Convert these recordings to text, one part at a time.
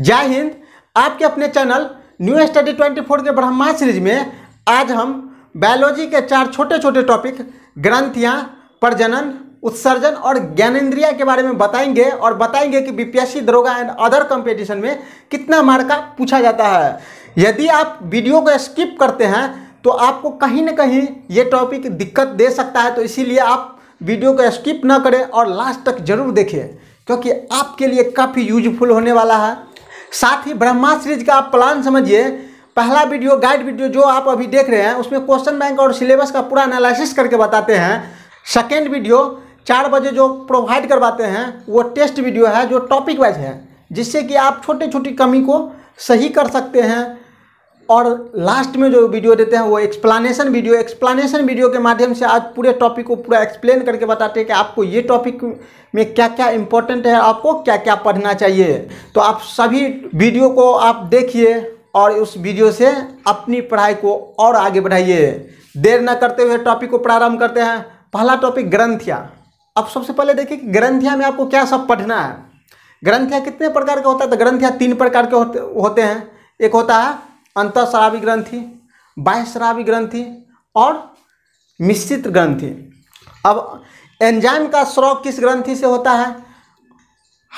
जय हिंद आपके अपने चैनल न्यू स्टडी 24 के ब्रह्मा सीरीज में आज हम बायोलॉजी के चार छोटे छोटे टॉपिक ग्रंथियाँ प्रजनन उत्सर्जन और ज्ञानेन्द्रिया के बारे में बताएंगे और बताएंगे कि बीपीएससी दरोगा एंड अदर कंपटीशन में कितना मार्का पूछा जाता है यदि आप वीडियो को स्किप करते हैं तो आपको कहीं ना कहीं ये टॉपिक दिक्कत दे सकता है तो इसीलिए आप वीडियो को स्किप ना करें और लास्ट तक जरूर देखें क्योंकि आपके लिए काफ़ी यूजफुल होने वाला है साथ ही ब्रह्मा सीरीज का आप प्लान समझिए पहला वीडियो गाइड वीडियो जो आप अभी देख रहे हैं उसमें क्वेश्चन बैंक और सिलेबस का पूरा एनालिसिस करके बताते हैं सेकेंड वीडियो चार बजे जो प्रोवाइड करवाते हैं वो टेस्ट वीडियो है जो टॉपिक वाइज है जिससे कि आप छोटे छोटी कमी को सही कर सकते हैं और लास्ट में जो वीडियो देते हैं वो एक्सप्लानेशन वीडियो एक्सप्लानेशन वीडियो के माध्यम से आज पूरे टॉपिक को पूरा एक्सप्लेन करके बताते हैं कि आपको ये टॉपिक में क्या क्या इंपॉर्टेंट है आपको क्या क्या पढ़ना चाहिए तो आप सभी वीडियो को आप देखिए और उस वीडियो से अपनी पढ़ाई को और आगे बढ़ाइए देर न करते हुए टॉपिक को प्रारंभ करते हैं पहला टॉपिक ग्रंथिया अब सबसे पहले देखिए कि ग्रंथिया में आपको क्या सब पढ़ना है ग्रंथिया कितने प्रकार का होता है तो ग्रंथिया तीन प्रकार के होते होते हैं एक होता है अंतःश्रावी ग्रंथि बाह्यश्रावी ग्रंथि और मिश्रित ग्रंथि अब एंजाइम का स्रव किस ग्रंथि से होता है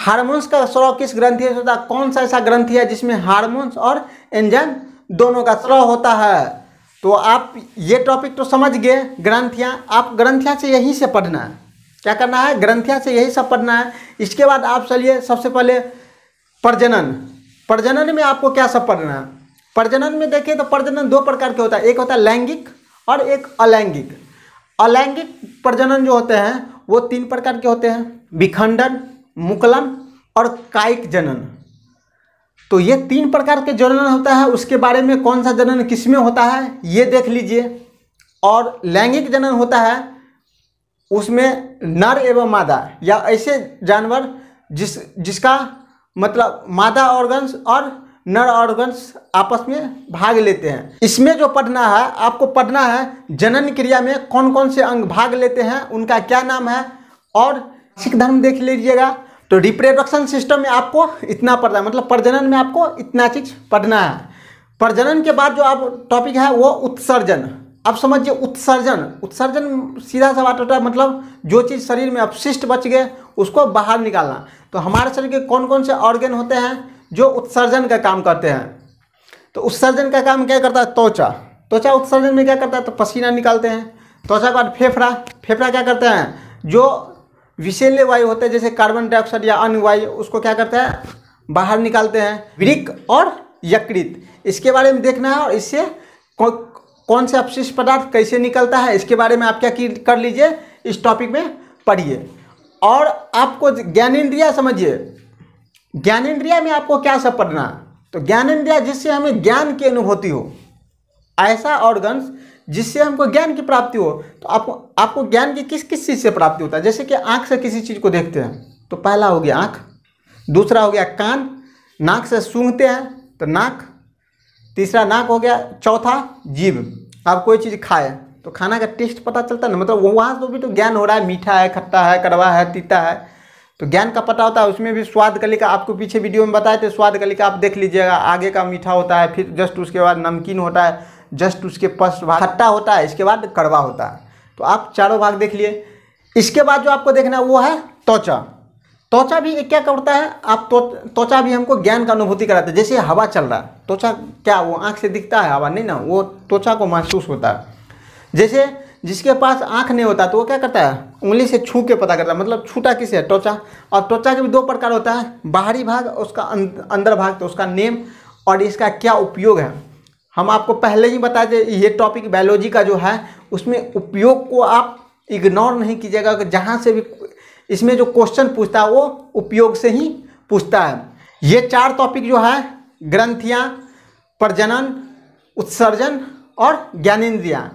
हार्मोन्स का स्रव किस ग्रंथि से होता है कौन सा ऐसा ग्रंथि है जिसमें हार्मोन्स और एंजाइम दोनों का स्रव होता है तो आप ये टॉपिक तो समझ गए ग्रंथियाँ आप ग्रंथियाँ से यहीं से पढ़ना है क्या करना है ग्रंथियाँ से यही सब पढ़ना है इसके बाद आप चलिए सबसे पहले प्रजनन प्रजनन में आपको क्या सब पढ़ना है प्रजनन में देखें तो प्रजनन दो प्रकार के होता है एक होता है लैंगिक और एक अलैंगिक अलैंगिक प्रजनन जो होते हैं वो तीन प्रकार के होते हैं विखंडन मुकलन और कायिक जनन तो ये तीन प्रकार के जनन होता है उसके बारे में कौन सा जनन किस में होता है ये देख लीजिए और लैंगिक जनन होता है उसमें नर एवं मादा या ऐसे जानवर जिस जिसका मतलब मादा ऑर्गन्स और नर ऑर्गन्स आपस में भाग लेते हैं इसमें जो पढ़ना है आपको पढ़ना है जनन क्रिया में कौन कौन से अंग भाग लेते हैं उनका क्या नाम है और सिख धर्म देख लीजिएगा तो रिप्रोडक्शन सिस्टम में आपको इतना पढ़ना है मतलब प्रजनन में आपको इतना चीज़ पढ़ना है प्रजनन के बाद जो आप टॉपिक है वो उत्सर्जन आप समझिए उत्सर्जन उत्सर्जन सीधा सा बात होता है मतलब जो चीज़ शरीर में अपशिष्ट बच गए उसको बाहर निकालना तो हमारे शरीर के कौन कौन से ऑर्गेन होते हैं जो उत्सर्जन का काम करते हैं तो उत्सर्जन का काम क्या करता है त्वचा त्वचा उत्सर्जन में क्या करता है तो पसीना निकालते हैं त्वचा के बाद फेफड़ा फेफड़ा क्या करते हैं जो विषैले वायु होते हैं जैसे कार्बन डाइऑक्साइड या अन्य वायु उसको क्या करते हैं बाहर निकालते हैं वृक और यकृत इसके बारे में देखना है और इससे कौन से अपशिष्ट पदार्थ कैसे निकलता है इसके बारे में आप क्या कर लीजिए इस टॉपिक में पढ़िए और आपको ज्ञानेन्द्रिया समझिए ज्ञानेन्द्रिया में आपको क्या सब पढ़ना तो ज्ञानेन्द्रिया जिससे हमें ज्ञान की अनुभूति हो ऐसा ऑर्गन्स जिससे हमको ज्ञान की प्राप्ति हो तो आपको आपको ज्ञान की किस किस चीज़ से प्राप्ति होता है जैसे कि आँख से किसी चीज़ को देखते हैं तो पहला हो गया आँख दूसरा हो गया कान नाक से सूंघते हैं तो नाक तीसरा नाक हो गया चौथा जीव आप कोई चीज़ खाए तो खाना का टेस्ट पता चलता है ना मतलब वहाँ से तो भी तो ज्ञान हो रहा है मीठा है खट्टा है कड़वा है तीता है तो ज्ञान का पता होता है उसमें भी स्वाद कलिका आपको पीछे वीडियो में बताए थे स्वाद कलिका आप देख लीजिएगा आगे का मीठा होता है फिर जस्ट उसके बाद नमकीन होता है जस्ट उसके पश्च भाग खट्टा होता है इसके बाद कड़वा होता है तो आप चारों भाग देख लिए इसके बाद जो आपको देखना है वो है त्वचा त्वचा भी एक क्या करता है आप त्वचा भी हमको ज्ञान का अनुभूति कराता है जैसे हवा चल रहा है त्वचा क्या वो आँख से दिखता है हवा नहीं ना वो त्वचा को महसूस होता है जैसे जिसके पास आँख नहीं होता तो वो क्या करता है उंगली से छू के पता करता है मतलब छूटा किसे है त्वचा और त्वचा के भी दो प्रकार होता है बाहरी भाग और उसका अं-, अंदर भाग तो उसका नेम और इसका क्या उपयोग है हम आपको पहले ही बता दें ये टॉपिक बायोलॉजी का जो है उसमें उपयोग को आप इग्नोर नहीं कीजिएगा जहाँ से भी इसमें जो क्वेश्चन पूछता है वो उपयोग से ही पूछता है ये चार टॉपिक जो है ग्रंथियाँ प्रजनन उत्सर्जन और ज्ञानेन्द्रियाँ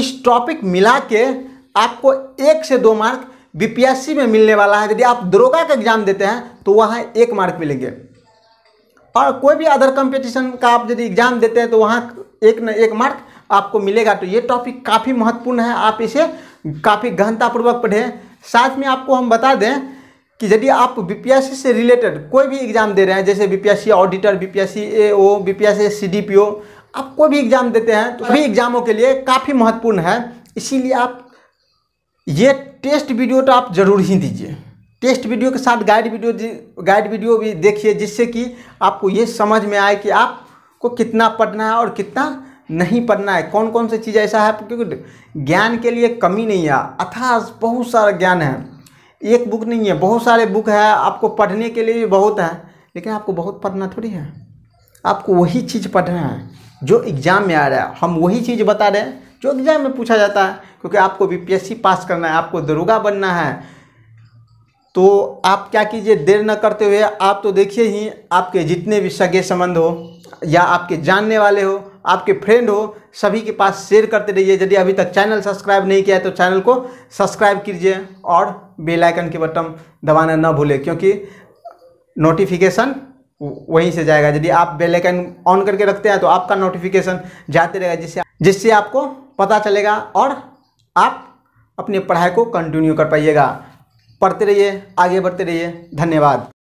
इस टॉपिक मिला के आपको एक से दो मार्क बीपीएससी में मिलने वाला है यदि आप दरोगा का एग्जाम देते हैं तो वहाँ एक मार्क मिलेंगे और कोई भी अदर कंपटीशन का आप यदि एग्जाम देते हैं तो वहाँ एक न एक मार्क आपको मिलेगा तो ये टॉपिक काफ़ी महत्वपूर्ण है आप इसे काफ़ी गहनतापूर्वक पढ़ें साथ में आपको हम बता दें कि यदि आप बीपीएससी से रिलेटेड कोई भी एग्ज़ाम दे रहे हैं जैसे BPSC auditor BPSC AO BPSC CDPO आप कोई भी एग्ज़ाम देते हैं तो सभी एग्ज़ामों के लिए काफ़ी महत्वपूर्ण है इसीलिए आप ये टेस्ट वीडियो तो आप जरूर ही दीजिए टेस्ट वीडियो के साथ गाइड वीडियो गाइड वीडियो भी देखिए जिससे कि आपको ये समझ में आए कि आपको कितना पढ़ना है और कितना नहीं पढ़ना है कौन कौन सी चीज़ ऐसा है क्योंकि ज्ञान के लिए कमी नहीं है अथा बहुत सारा ज्ञान है एक बुक नहीं है बहुत सारे बुक है आपको पढ़ने के लिए भी बहुत है लेकिन आपको बहुत पढ़ना थोड़ी है आपको वही चीज़ पढ़ना है जो एग्ज़ाम में आ रहा है हम वही चीज़ बता रहे हैं जो एग्ज़ाम में पूछा जाता है क्योंकि आपको बीपीएससी पास करना है आपको दरोगा बनना है तो आप क्या कीजिए देर न करते हुए आप तो देखिए ही आपके जितने भी सगे संबंध हो या आपके जानने वाले हो आपके फ्रेंड हो सभी के पास शेयर करते रहिए यदि अभी तक चैनल सब्सक्राइब नहीं किया है तो चैनल को सब्सक्राइब कीजिए और बेल आइकन के बटन दबाना ना भूलें क्योंकि नोटिफिकेशन वहीं से जाएगा यदि आप बेल आइकन ऑन करके रखते हैं तो आपका नोटिफिकेशन जाते रहेगा जिससे जिससे आपको पता चलेगा और आप अपनी पढ़ाई को कंटिन्यू कर पाइएगा पढ़ते रहिए आगे बढ़ते रहिए धन्यवाद